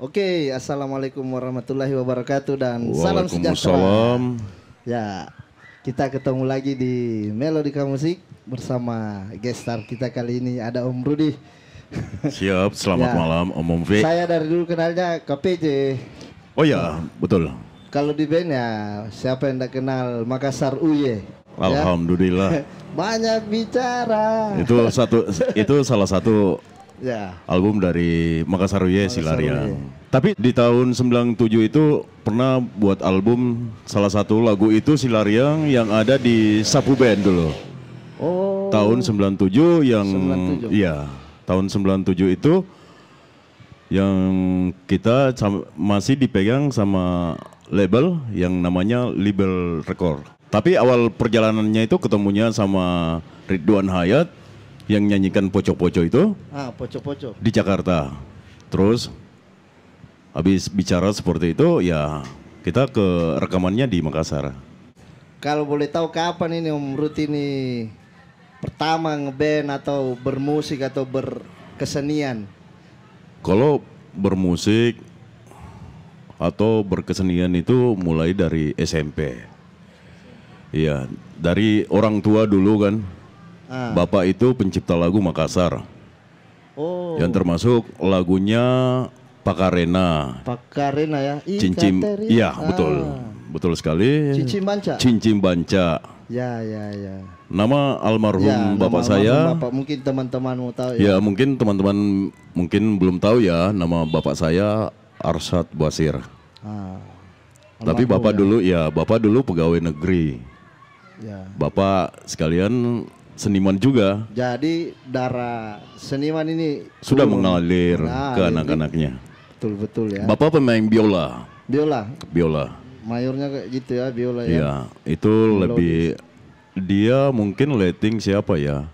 Oke, assalamualaikum warahmatullahi wabarakatuh dan salam sejahtera. Ya, kita ketemu lagi di Melodika Musik bersama guest star kita kali ini ada Om Rudi. Siap, selamat ya. malam Om Om v. Saya dari dulu kenalnya KPJ. Oh ya, betul. Kalau di band ya siapa yang tidak kenal Makassar Uye. Ya. Alhamdulillah. Banyak bicara. Itu satu itu salah satu Yeah. Album dari Makassar si Silarian. Tapi di tahun 97 itu pernah buat album salah satu lagu itu Silariang yang ada di Sapu Band dulu. Oh. Tahun 97 yang 97. ya, tahun 97 itu yang kita masih dipegang sama label yang namanya Label Record. Tapi awal perjalanannya itu ketemunya sama Ridwan Hayat yang nyanyikan poco-poco itu ah poco-poco di Jakarta terus habis bicara seperti itu ya kita ke rekamannya di Makassar kalau boleh tahu kapan ini Om Ruti ini pertama ngeband atau bermusik atau berkesenian kalau bermusik atau berkesenian itu mulai dari SMP. Iya, dari orang tua dulu kan. Ah. Bapak itu pencipta lagu Makassar. Oh. Yang termasuk lagunya Pakarena. Pakarena ya. Cincin. Iya, ah. betul. Betul sekali. Cincin Banca. Cincin Banca. Ya, ya, ya. Nama almarhum ya, bapak nama saya. Almarhum bapak mungkin teman-teman mau tahu ya. Ya, mungkin teman-teman mungkin belum tahu ya nama bapak saya Arsat Basir. Ah. Tapi bapak ya. dulu ya, bapak dulu pegawai negeri. Ya. Bapak sekalian seniman juga. Jadi darah seniman ini sudah mengalir nah, ke anak-anaknya. Betul betul ya. Bapak pemain biola. Biola. Biola. Mayornya kayak gitu ya biola ya. Iya, itu Melodis. lebih dia mungkin letting siapa ya?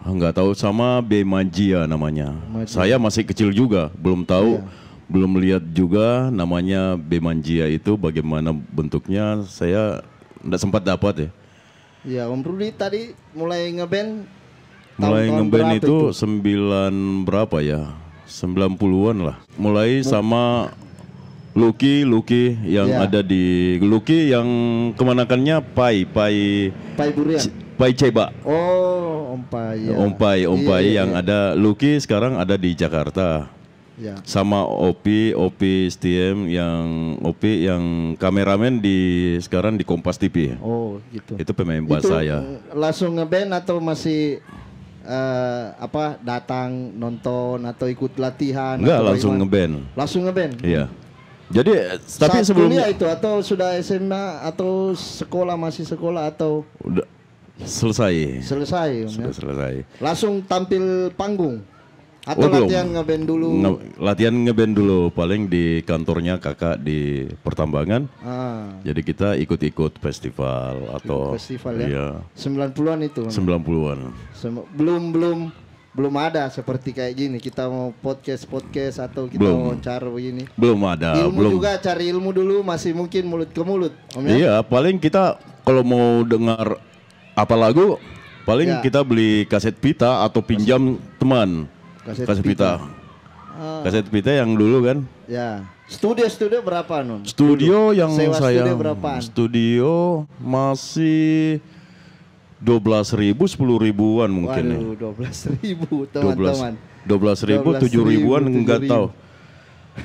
Enggak ah, tahu sama Bemajia namanya. Majia. Saya masih kecil juga, belum tahu. Iya belum lihat juga namanya Bemanjia itu bagaimana bentuknya saya tidak sempat dapat ya. Ya, Om Rudi tadi mulai ngeband Mulai ngeband itu, itu sembilan berapa ya? sembilan puluhan lah. Mulai sama Lucky, Lucky yang ya. ada di Lucky yang kemanakannya Pai, Pai Pai Durian. Pai Ceba. Oh, Om Pai. Ya. Om Pai, Om iya, Pai iya, yang iya. ada Lucky sekarang ada di Jakarta. Ya. Sama Opi, Opi STM yang Opi yang kameramen di sekarang di Kompas TV. Oh, gitu. Itu pemain buat saya. Eh, langsung ngeband atau masih uh, apa datang nonton atau ikut latihan? Enggak, langsung ngeband. Langsung ngeband. Iya. Jadi eh, Saat tapi sebelumnya itu atau sudah SMA atau sekolah masih sekolah atau udah selesai. Selesai. Ya? Sudah ya? selesai. Langsung tampil panggung. Atau oh, latihan ngeband dulu? Nge latihan ngeband dulu, paling di kantornya kakak di pertambangan. Ah. Jadi kita ikut-ikut festival atau festival ya. Iya. 90-an itu. 90-an. belum belum belum ada seperti kayak gini kita mau podcast podcast atau kita belum. mau cari begini belum ada ilmu belum. juga cari ilmu dulu masih mungkin mulut ke mulut om ya? iya paling kita kalau mau dengar apa lagu paling ya. kita beli kaset pita atau pinjam teman Kaset, kaset pita. pita. Oh. Kaset pita yang dulu kan? Ya. Studio studio berapa non? Studio dulu. yang Sewa saya studio berapaan? Studio masih dua belas ribu sepuluh ribuan mungkin Waduh, dua belas ribu teman-teman dua belas ribu tujuh ribuan enggak tahu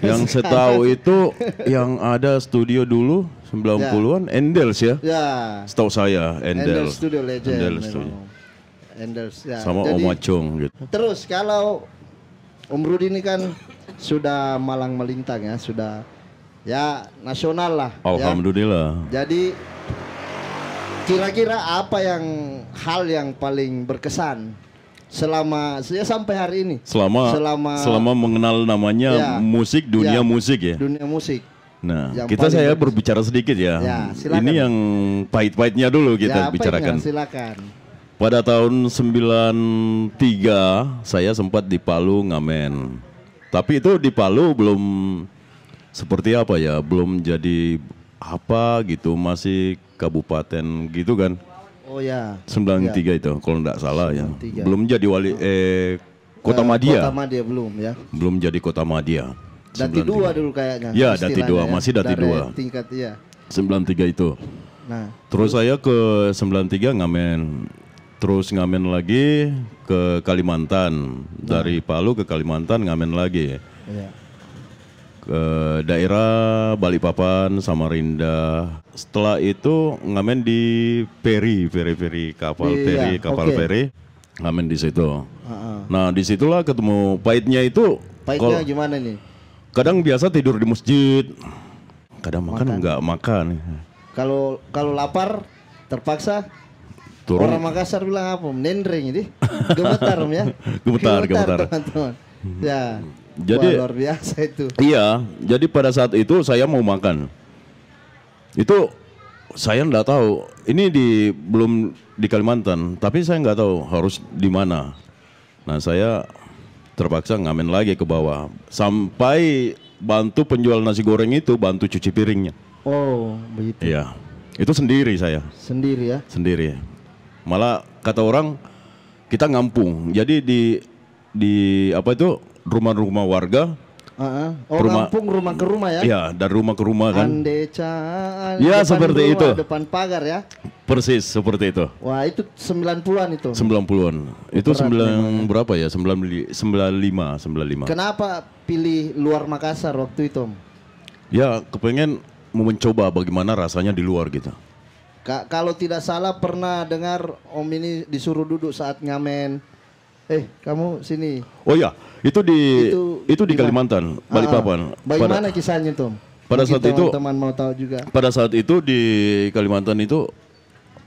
yang setahu itu yang ada studio dulu ya. sembilan puluhan, ya. Endels ya. Ya. Setahu saya Endels. Endels Studio Legend. Endel Studio. Enders ya. Sama Jadi, Om gitu. Terus kalau Om Rudi ini kan sudah malang melintang ya, sudah ya nasional lah. Ya. Alhamdulillah. Ya. Jadi kira-kira apa yang hal yang paling berkesan selama ya sampai hari ini? Selama selama selama mengenal namanya ya, musik ya. dunia ya, musik ya. Dunia musik. Nah, yang kita saya berbicara sedikit ya. ya ini yang pahit-pahitnya dulu kita ya, bicarakan. Ya, silakan. Pada tahun 93 saya sempat di Palu ngamen. Tapi itu di Palu belum seperti apa ya, belum jadi apa gitu, masih kabupaten gitu kan. Oh ya. 93 ya. itu kalau enggak salah 93. ya. Belum jadi wali eh Kota eh, Madia. Kota Madia belum ya. Belum jadi Kota Madia. Dati dua dulu kayaknya. Ya, Dati dua, ya. masih Dati dua. Tingkat ya. 93 itu. Nah. Terus saya ke 93 ngamen terus ngamen lagi ke Kalimantan dari nah. Palu ke Kalimantan ngamen lagi iya. ke daerah Balikpapan Samarinda setelah itu ngamen di peri peri peri kapal iya, peri kapal okay. peri ngamen di situ uh -huh. nah disitulah ketemu pahitnya itu pahitnya kalo, gimana nih kadang biasa tidur di masjid kadang makan, makan. nggak makan kalau kalau lapar terpaksa turun. Orang Makassar bilang apa? Nendring ini. Gemetar ya. gemetar, gemetar. Hmm. Ya. Jadi Wah, luar biasa itu. Iya, jadi pada saat itu saya mau makan. Itu saya nggak tahu. Ini di belum di Kalimantan, tapi saya nggak tahu harus di mana. Nah, saya terpaksa ngamen lagi ke bawah sampai bantu penjual nasi goreng itu bantu cuci piringnya. Oh, begitu. Iya. Itu sendiri saya. Sendiri ya? Sendiri. Malah kata orang kita ngampung. Jadi di di apa itu rumah-rumah warga Uh-huh. Oh, rumah, ngampung rumah ke rumah ya? Iya, dari rumah ke rumah kan. Andeca. Ya, iya, seperti itu. Depan pagar ya. Persis seperti itu. Wah, itu 90-an itu. 90-an. Itu sembilan ya. berapa ya? 95, 95. Kenapa pilih luar Makassar waktu itu, Ya, kepengen mau mencoba bagaimana rasanya di luar gitu. Ka kalau tidak salah pernah dengar Om ini disuruh duduk saat ngamen. Eh, kamu sini. Oh ya, itu di itu, itu di Kalimantan, Balikpapan. Ah, ah. bagaimana pada, kisahnya, Tom? Pada saat teman -teman itu teman mau tahu juga. Pada saat itu di Kalimantan itu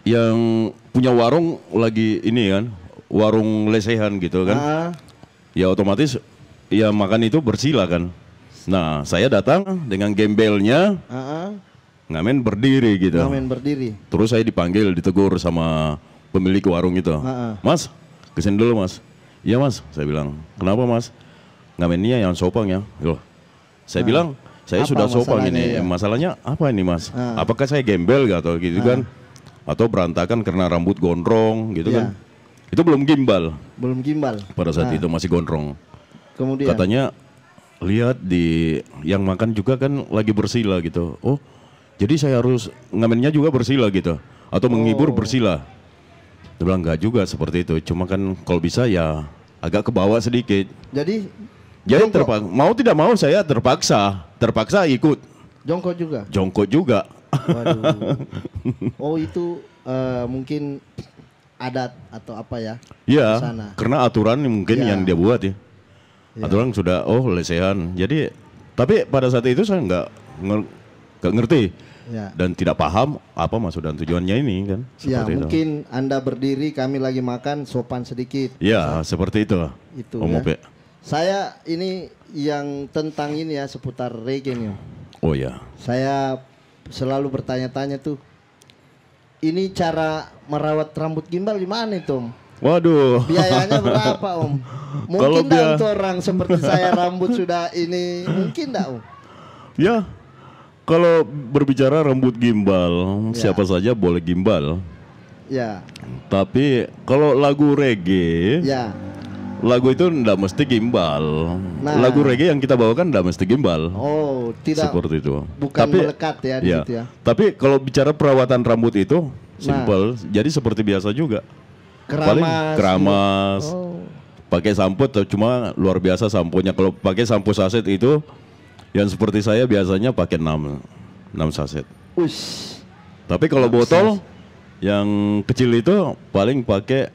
yang punya warung lagi ini kan, warung lesehan gitu kan. Ah. Ya otomatis ya makan itu bersila kan. Nah, saya datang dengan gembelnya. Ah. ah ngamen berdiri gitu ngamen berdiri terus saya dipanggil ditegur sama pemilik warung itu Ha-ha. mas kesini dulu mas iya mas saya bilang kenapa mas ngamennya yang sopang ya loh saya ha. bilang saya apa sudah sopang ini ya? masalahnya apa ini mas ha. apakah saya gembel gak atau gitu ha. kan atau berantakan karena rambut gondrong gitu ya. kan itu belum gimbal belum gimbal pada saat ha. itu masih gondrong kemudian katanya lihat di yang makan juga kan lagi bersila gitu oh jadi saya harus ngamennya juga bersila gitu atau menghibur bersila. Oh. Dia bilang enggak juga seperti itu. Cuma kan kalau bisa ya agak ke bawah sedikit. Jadi jadi terpaksa mau tidak mau saya terpaksa, terpaksa ikut. Jongkok juga. Jongkok juga. Waduh. Oh itu uh, mungkin adat atau apa ya? Iya. Karena aturan mungkin ya. yang dia buat ya. ya. Aturan sudah oh lesehan. Jadi tapi pada saat itu saya nggak nggak ngerti ya. dan tidak paham apa maksud dan tujuannya ini kan. ya, itu. mungkin Anda berdiri, kami lagi makan, sopan sedikit. Ya, seperti itu. Itu Om ya. Ope. Saya ini yang tentang ini ya seputar reggae Oh ya. Saya selalu bertanya-tanya tuh. Ini cara merawat rambut gimbal gimana itu, Om? Waduh. Biayanya berapa, Om? Mungkin Kalau untuk orang seperti saya rambut sudah ini, mungkin enggak, Om? Ya, kalau berbicara rambut gimbal, ya. siapa saja boleh gimbal. Ya. Tapi kalau lagu reggae, ya. Lagu itu tidak mesti gimbal. Nah. Lagu reggae yang kita bawakan tidak mesti gimbal. Oh, tidak. Seperti itu. Bukan Tapi, melekat ya ya. ya. Tapi kalau bicara perawatan rambut itu nah. simple. Nah. Jadi seperti biasa juga. Keramas. Paling keramas. Oh. Pakai sampo cuma luar biasa samponya. Kalau pakai sampo saset itu yang seperti saya biasanya pakai 6 6 saset. Ush. Tapi kalau botol yang kecil itu paling pakai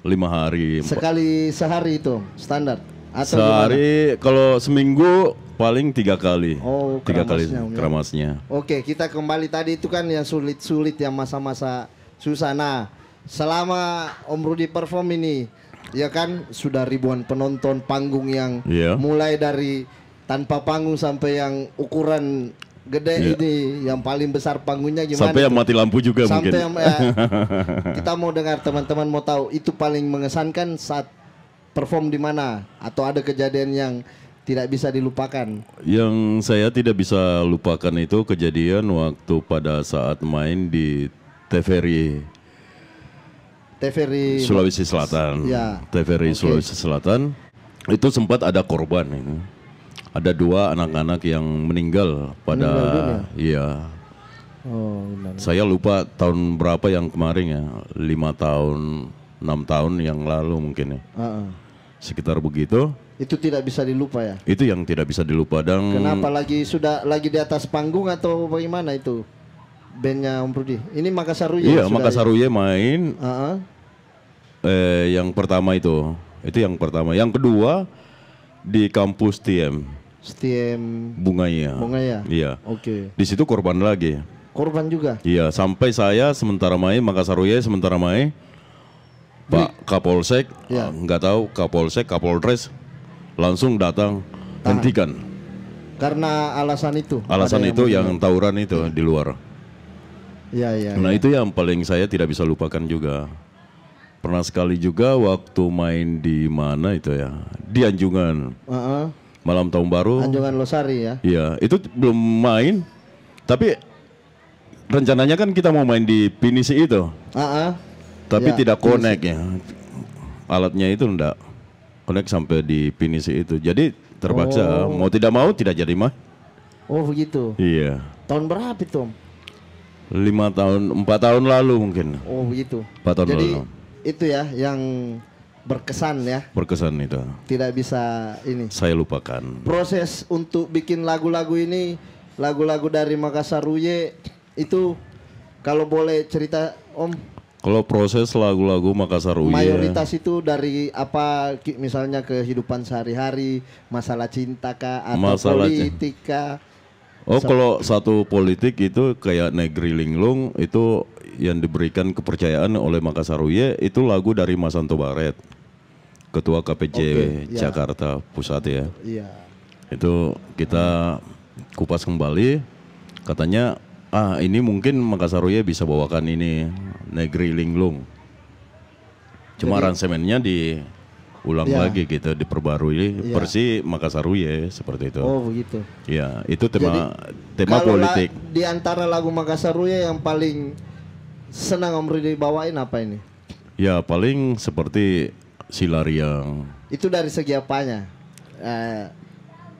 lima hari. Sekali sehari itu standar atau Sehari kalau seminggu paling tiga kali. Oh, tiga kali keramasnya. Oke, kita kembali tadi itu kan yang sulit-sulit yang masa-masa susah. Nah, selama Om Rudi perform ini, ya kan sudah ribuan penonton panggung yang yeah. mulai dari tanpa panggung sampai yang ukuran gede yeah. ini yang paling besar panggungnya gimana sampai yang mati lampu juga sampai mungkin yang, ya, kita mau dengar teman-teman mau tahu itu paling mengesankan saat perform di mana atau ada kejadian yang tidak bisa dilupakan yang saya tidak bisa lupakan itu kejadian waktu pada saat main di TVRI TVRI Sulawesi Selatan ya. TVRI okay. Sulawesi Selatan itu sempat ada korban ini ada dua iya. anak-anak yang meninggal pada meninggal iya. Oh, Saya lupa tahun berapa yang kemarin ya, lima tahun, enam tahun yang lalu mungkin ya. Uh-uh. Sekitar begitu. Itu tidak bisa dilupa ya? Itu yang tidak bisa dilupa dan. Kenapa lagi sudah lagi di atas panggung atau bagaimana itu? Bandnya Om Prudi. Ini Ruye. Iya, Makasaruye ya? main. Uh-uh. Eh, yang pertama itu, itu yang pertama. Yang kedua di kampus TM. STM bunganya. ya, Iya. Oke. Okay. Di situ korban lagi. Korban juga. Iya, sampai saya sementara main Makassar Uye sementara main Pak Kapolsek ya. nggak tahu Kapolsek, Kapolres langsung datang Tahan. hentikan. Karena alasan itu. Alasan itu yang, yang tawuran itu ya. di luar. iya iya. nah ya. itu yang paling saya tidak bisa lupakan juga. Pernah sekali juga waktu main di mana itu ya di Anjungan. Uh -uh malam tahun baru. Anjungan Losari ya. Iya, itu belum main. Tapi rencananya kan kita mau main di Pinisi itu. Uh -uh. Tapi ya, tidak connect ya. Alatnya itu enggak connect sampai di Pinisi itu. Jadi terpaksa oh. mau tidak mau tidak jadi mah. Oh begitu. Iya. Tahun berapa itu? Om? Lima tahun, empat tahun lalu mungkin. Oh begitu. Empat tahun jadi, lalu. Itu ya yang berkesan ya. Berkesan itu. Tidak bisa ini. Saya lupakan. Proses untuk bikin lagu-lagu ini, lagu-lagu dari Makassar Ruye itu kalau boleh cerita Om. Kalau proses lagu-lagu Makassar Uye mayoritas itu dari apa misalnya kehidupan sehari-hari, masalah cinta kah atau masalah politik Oh, kalau satu politik itu kayak Negeri Linglung itu yang diberikan kepercayaan oleh Makassar Makasaruye itu lagu dari Mas Anto Baret, Ketua KPJ okay, ya. Jakarta yeah. Pusat ya. Iya. Itu kita kupas kembali, katanya ah ini mungkin Makassar Makasaruye bisa bawakan ini Negeri Linglung. Cuma semennya ransemennya di ulang ya. lagi gitu diperbarui ya. Makassar Uye seperti itu. Oh begitu. Ya itu tema Jadi, tema politik. La, di antara lagu Makassar Uye yang paling senang Om Rudi bawain apa ini? Ya paling seperti silar yang itu dari segi apanya? Eh,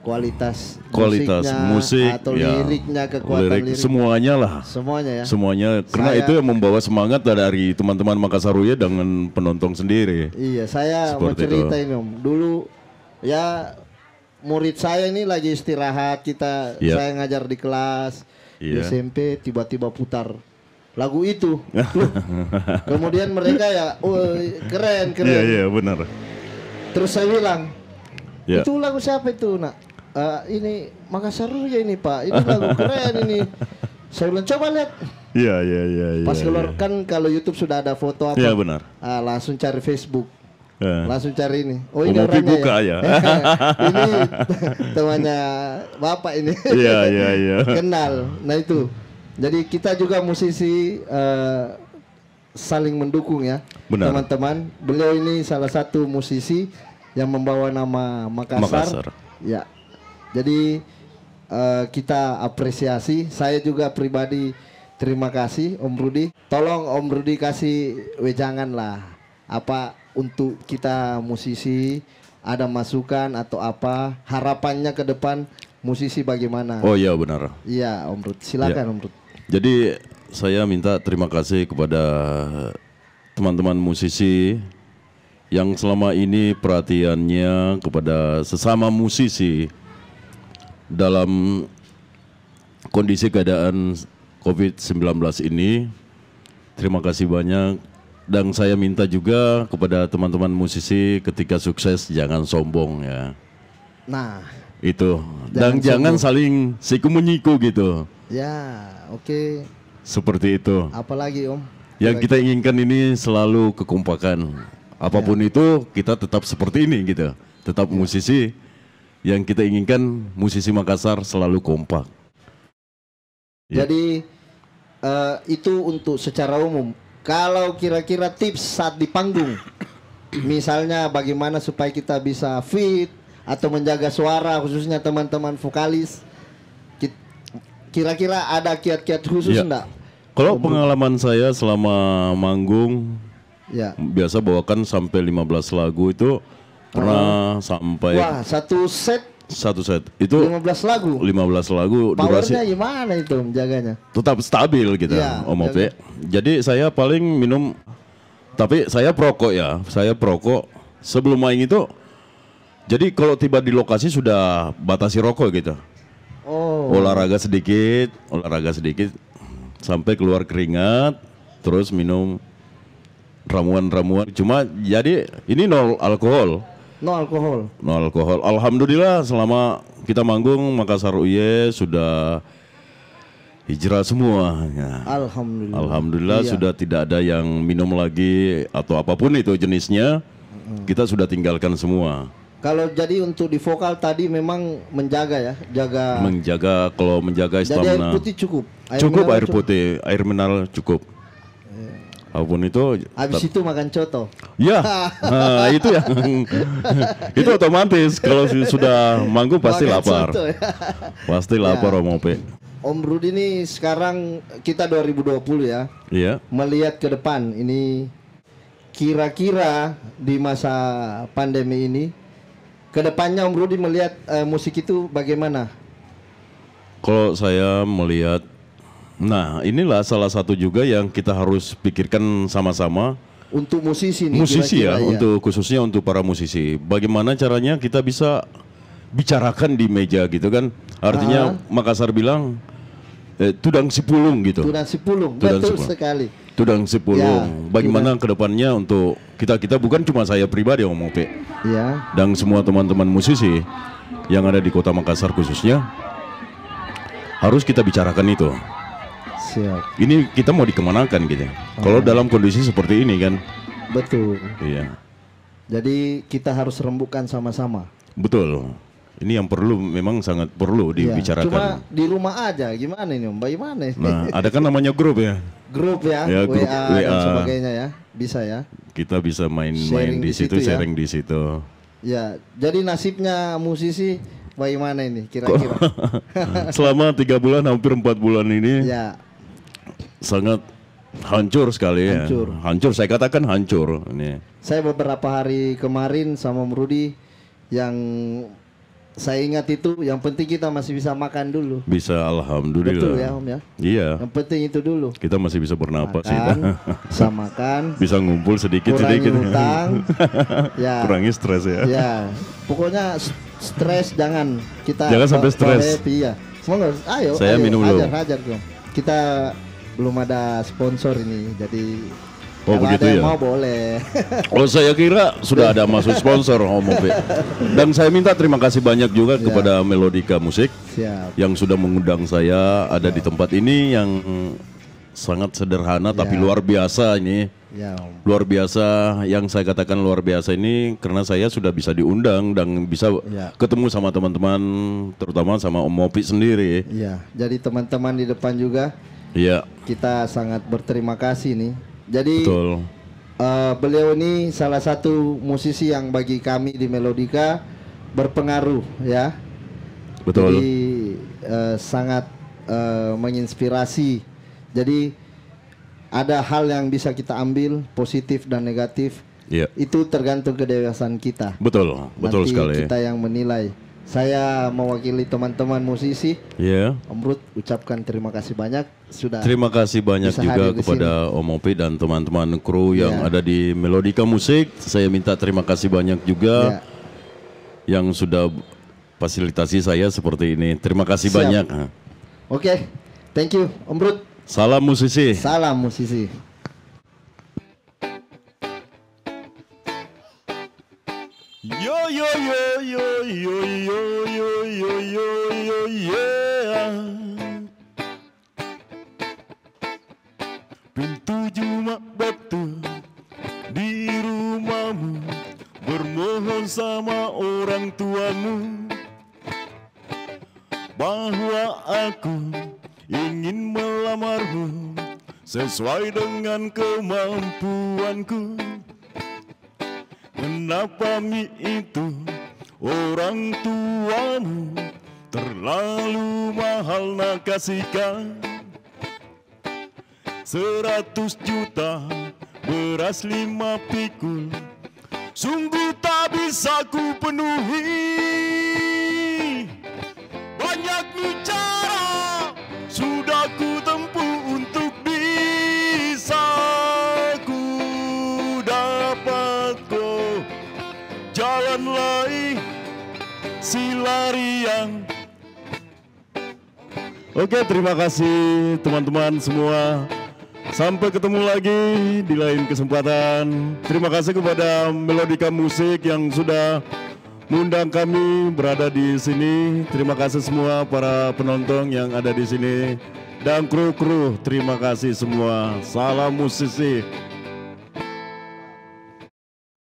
kualitas kualitas musik atau ya, liriknya kekuatan lirik, liriknya. semuanya lah semuanya ya semuanya karena saya, itu yang membawa semangat dari teman-teman Makassar ya dengan penonton sendiri iya saya Seperti mau cerita ini om dulu ya murid saya ini lagi istirahat kita yeah. saya ngajar di kelas yeah. di iya. SMP tiba-tiba putar lagu itu. Kemudian mereka ya oh, keren keren. Iya yeah, iya yeah, benar. Terus saya bilang yeah. itu lagu siapa itu nak? Uh, ini seru ya ini pak. Ini lagu keren ini. Saya bilang coba lihat. Iya iya iya. iya Pas iya. keluar ya. kan kalau YouTube sudah ada foto apa? Iya benar. Uh, langsung cari Facebook. Yeah. Langsung cari ini. Oh ini orangnya buka ya. ya. ini temannya bapak ini. Iya iya iya. Kenal. Nah itu. Jadi kita juga musisi uh, saling mendukung ya, teman-teman. Beliau ini salah satu musisi yang membawa nama Makassar. Makassar. Ya. Jadi uh, kita apresiasi. Saya juga pribadi terima kasih Om Rudi. Tolong Om Rudi kasih wejangan lah apa untuk kita musisi ada masukan atau apa harapannya ke depan musisi bagaimana? Oh iya benar. Iya Om Rud, silakan ya. Om Rud. Jadi saya minta terima kasih kepada teman-teman musisi yang selama ini perhatiannya kepada sesama musisi dalam kondisi keadaan COVID-19 ini. Terima kasih banyak dan saya minta juga kepada teman-teman musisi ketika sukses jangan sombong ya. Nah, itu dan, jangan, jangan saling siku menyiku gitu ya oke okay. seperti itu apalagi om yang kita inginkan ini selalu kekompakan apapun ya. itu kita tetap seperti ini gitu tetap ya. musisi yang kita inginkan musisi Makassar selalu kompak ya. jadi uh, itu untuk secara umum kalau kira-kira tips saat di panggung misalnya bagaimana supaya kita bisa fit atau menjaga suara khususnya teman-teman vokalis kira-kira ada kiat-kiat khusus ya. enggak? Kalau pengalaman saya selama manggung ya. biasa bawakan sampai 15 lagu itu pernah oh. sampai Wah, satu set satu set itu 15 lagu 15 lagu powernya gimana itu menjaganya tetap stabil gitu ya, Om Ope jadi saya paling minum tapi saya perokok ya saya perokok sebelum main itu jadi kalau tiba di lokasi sudah batasi rokok gitu. Oh. Olahraga sedikit, olahraga sedikit sampai keluar keringat, terus minum ramuan-ramuan. Cuma jadi ini nol alkohol. Nol alkohol. Nol alkohol. Alhamdulillah selama kita manggung Makassar Uye sudah hijrah semua. Ya. Alhamdulillah. Alhamdulillah iya. sudah tidak ada yang minum lagi atau apapun itu jenisnya. Kita sudah tinggalkan semua. Kalau jadi untuk di vokal tadi memang menjaga ya, jaga. Menjaga kalau menjaga stamina. Jadi air putih cukup. Air cukup air putih, air mineral cukup. Yeah. Apapun itu. Abis itu makan coto. Ya, nah, itu ya. itu otomatis kalau sudah manggung pasti makan lapar. Coto, ya. Pasti ya. lapar ya. Om Ope. Om Rudi ini sekarang kita 2020 ya. Iya. Melihat ke depan ini kira-kira di masa pandemi ini Kedepannya Om Rudi melihat uh, musik itu bagaimana? Kalau saya melihat, nah inilah salah satu juga yang kita harus pikirkan sama-sama. Untuk musisi nih, Musisi kira -kira, ya, ya, untuk khususnya untuk para musisi. Bagaimana caranya kita bisa bicarakan di meja gitu kan? Artinya Aha. Makassar bilang eh, tudang sipulung gitu. Tudang sipulung, tudang betul sekali. Itu Sepulung. Ya, Bagaimana ke kedepannya untuk kita-kita bukan cuma saya pribadi ngomong Pak, Ya. Dan semua teman-teman musisi yang ada di Kota Makassar khususnya harus kita bicarakan itu. Siap. Ini kita mau dikemanakan gitu. Oh. Kalau dalam kondisi seperti ini kan. Betul. Iya. Jadi kita harus rembukan sama-sama. Betul. Ini yang perlu memang sangat perlu iya. dibicarakan. Cuma di rumah aja gimana ini Mbak? Bagaimana ini? Nah, ada kan namanya grup ya? Grup ya, ya grup, WA, WA dan sebagainya ya. Bisa ya. Kita bisa main-main main di, di situ, situ ya? sharing di situ. Ya, jadi nasibnya musisi bagaimana ini kira-kira? Selama tiga bulan hampir empat bulan ini. Ya. Sangat hancur sekali ya. Hancur. Hancur saya katakan hancur ini. Saya beberapa hari kemarin sama Rudi yang saya ingat itu yang penting kita masih bisa makan dulu. Bisa alhamdulillah. Betul ya Om ya. Iya. Yang penting itu dulu. Kita masih bisa bernapas makan, Bisa makan. Bisa ngumpul sedikit-sedikit. Kurangi utang. ya. Kurangi stres ya. Ya. Pokoknya stres jangan kita Jangan sampai stres. Iya. Semoga ayo. Saya ayo, minum ajar, dulu. Hajar, hajar, Kita belum ada sponsor ini. Jadi Oh Kalau begitu ya. mau boleh. Oh saya kira sudah ada masuk sponsor Om Dan saya minta terima kasih banyak juga Siap. kepada Melodika Musik Siap. yang sudah mengundang saya ada Siap. di tempat ini yang sangat sederhana ya. tapi luar biasa ini. Ya. Luar biasa yang saya katakan luar biasa ini karena saya sudah bisa diundang dan bisa ya. ketemu sama teman-teman terutama sama Om Mopi sendiri. Iya. Jadi teman-teman di depan juga. Iya. Kita sangat berterima kasih nih jadi Betul. Uh, beliau ini salah satu musisi yang bagi kami di Melodika berpengaruh ya. Betul. Jadi uh, sangat uh, menginspirasi. Jadi ada hal yang bisa kita ambil positif dan negatif. Yeah. Itu tergantung kedewasaan kita. Betul, betul Nanti sekali. Kita yang menilai. Saya mewakili teman-teman musisi. Iya. Yeah. Om Ruth ucapkan terima kasih banyak sudah. Terima kasih banyak juga kepada Om Opi dan teman-teman kru yeah. yang ada di Melodika Musik. Saya minta terima kasih banyak juga yeah. yang sudah fasilitasi saya seperti ini. Terima kasih Siap. banyak. Oke. Okay. Thank you Om Ruth. Salam musisi. Salam musisi. yo yo yo yo yo yo yo yo yeah. Pintu cuma batu di rumahmu bermohon sama orang tuamu bahwa aku ingin melamarmu sesuai dengan kemampuanku. Kenapa mi itu? orang tuamu terlalu mahal nak kasihkan Seratus juta beras lima pikul Sungguh tak bisa ku penuhi Banyak bicara yang. Oke, terima kasih teman-teman semua. Sampai ketemu lagi di lain kesempatan. Terima kasih kepada Melodika Musik yang sudah mengundang kami berada di sini. Terima kasih semua para penonton yang ada di sini. Dan kru-kru, terima kasih semua. Salam musisi.